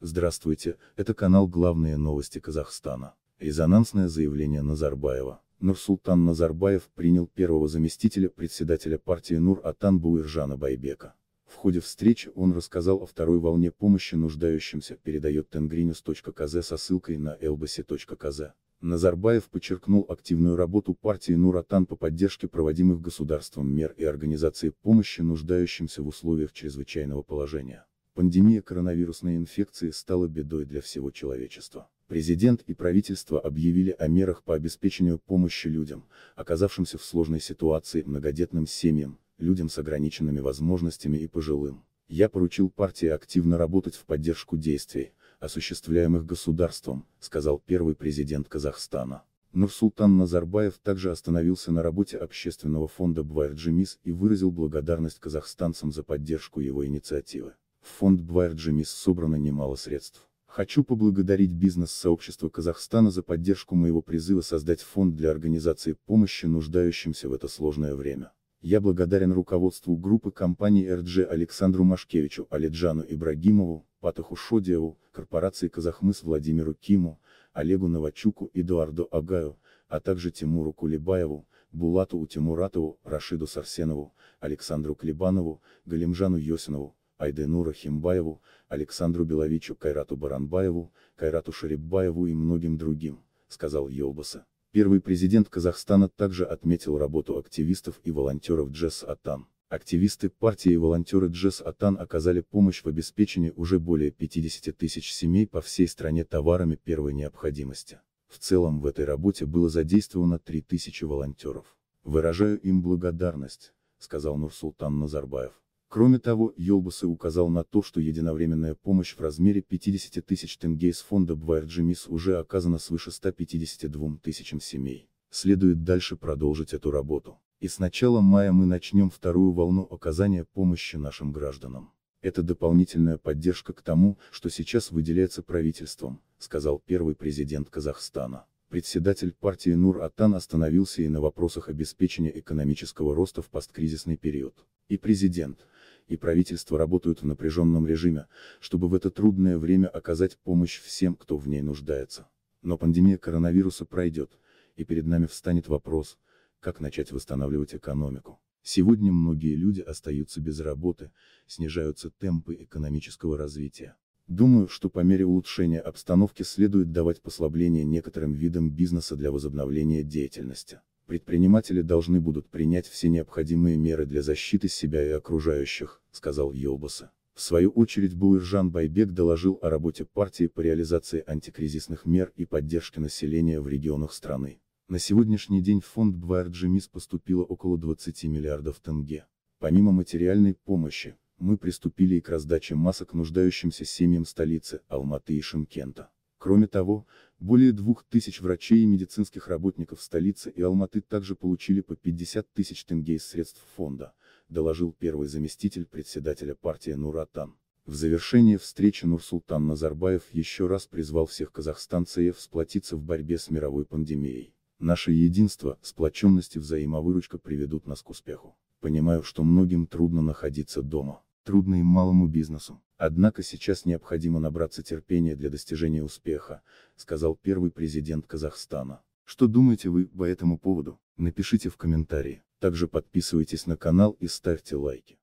Здравствуйте, это канал «Главные новости Казахстана». Резонансное заявление Назарбаева. Нурсултан Назарбаев принял первого заместителя председателя партии Нур-Атан Буиржана Байбека. В ходе встречи он рассказал о второй волне помощи нуждающимся, передает tengrinus.kz со ссылкой на elbasi.kz. Назарбаев подчеркнул активную работу партии Нуратан по поддержке проводимых государством мер и организации помощи нуждающимся в условиях чрезвычайного положения. Пандемия коронавирусной инфекции стала бедой для всего человечества. Президент и правительство объявили о мерах по обеспечению помощи людям, оказавшимся в сложной ситуации многодетным семьям, людям с ограниченными возможностями и пожилым. Я поручил партии активно работать в поддержку действий, осуществляемых государством, сказал первый президент Казахстана. Нурсултан Назарбаев также остановился на работе общественного фонда Бвайджимис и выразил благодарность казахстанцам за поддержку его инициативы. В фонд Джимис собрано немало средств. Хочу поблагодарить бизнес-сообщество Казахстана за поддержку моего призыва создать фонд для организации помощи нуждающимся в это сложное время. Я благодарен руководству группы компаний РДЖ Александру Машкевичу, Алиджану Ибрагимову, Патаху Шодиеву, корпорации Казахмыс Владимиру Киму, Олегу Новачуку, Эдуарду Агаю, а также Тимуру Кулебаеву, Булату Утимуратову, Рашиду Сарсенову, Александру Клебанову, Галимжану Йосинову, Айдену Химбаеву, Александру Беловичу Кайрату Баранбаеву, Кайрату Шерипбаеву и многим другим, сказал Йобаса. Первый президент Казахстана также отметил работу активистов и волонтеров Джесс Атан. Активисты партии и волонтеры Джесс Атан оказали помощь в обеспечении уже более 50 тысяч семей по всей стране товарами первой необходимости. В целом в этой работе было задействовано 3 тысячи волонтеров. Выражаю им благодарность, сказал Нурсултан Назарбаев. Кроме того, Йолбасы указал на то, что единовременная помощь в размере 50 тысяч тенге из фонда БРГМИС уже оказана свыше 152 тысячам семей. Следует дальше продолжить эту работу. И с начала мая мы начнем вторую волну оказания помощи нашим гражданам. Это дополнительная поддержка к тому, что сейчас выделяется правительством, сказал первый президент Казахстана председатель партии Нур Атан остановился и на вопросах обеспечения экономического роста в посткризисный период. И президент, и правительство работают в напряженном режиме, чтобы в это трудное время оказать помощь всем, кто в ней нуждается. Но пандемия коронавируса пройдет, и перед нами встанет вопрос, как начать восстанавливать экономику. Сегодня многие люди остаются без работы, снижаются темпы экономического развития. Думаю, что по мере улучшения обстановки следует давать послабление некоторым видам бизнеса для возобновления деятельности предприниматели должны будут принять все необходимые меры для защиты себя и окружающих, сказал Йобаса. В свою очередь Буиржан Байбек доложил о работе партии по реализации антикризисных мер и поддержке населения в регионах страны. На сегодняшний день в фонд Бварджимис поступило около 20 миллиардов тенге. Помимо материальной помощи, мы приступили и к раздаче масок нуждающимся семьям столицы Алматы и Шимкента. Кроме того, более двух тысяч врачей и медицинских работников столицы и Алматы также получили по 50 тысяч тенге из средств фонда, доложил первый заместитель председателя партии Нуратан. В завершение встречи Нурсултан Назарбаев еще раз призвал всех казахстанцев сплотиться в борьбе с мировой пандемией. Наше единство, сплоченность и взаимовыручка приведут нас к успеху. Понимаю, что многим трудно находиться дома трудно и малому бизнесу. Однако сейчас необходимо набраться терпения для достижения успеха, сказал первый президент Казахстана. Что думаете вы по этому поводу? Напишите в комментарии. Также подписывайтесь на канал и ставьте лайки.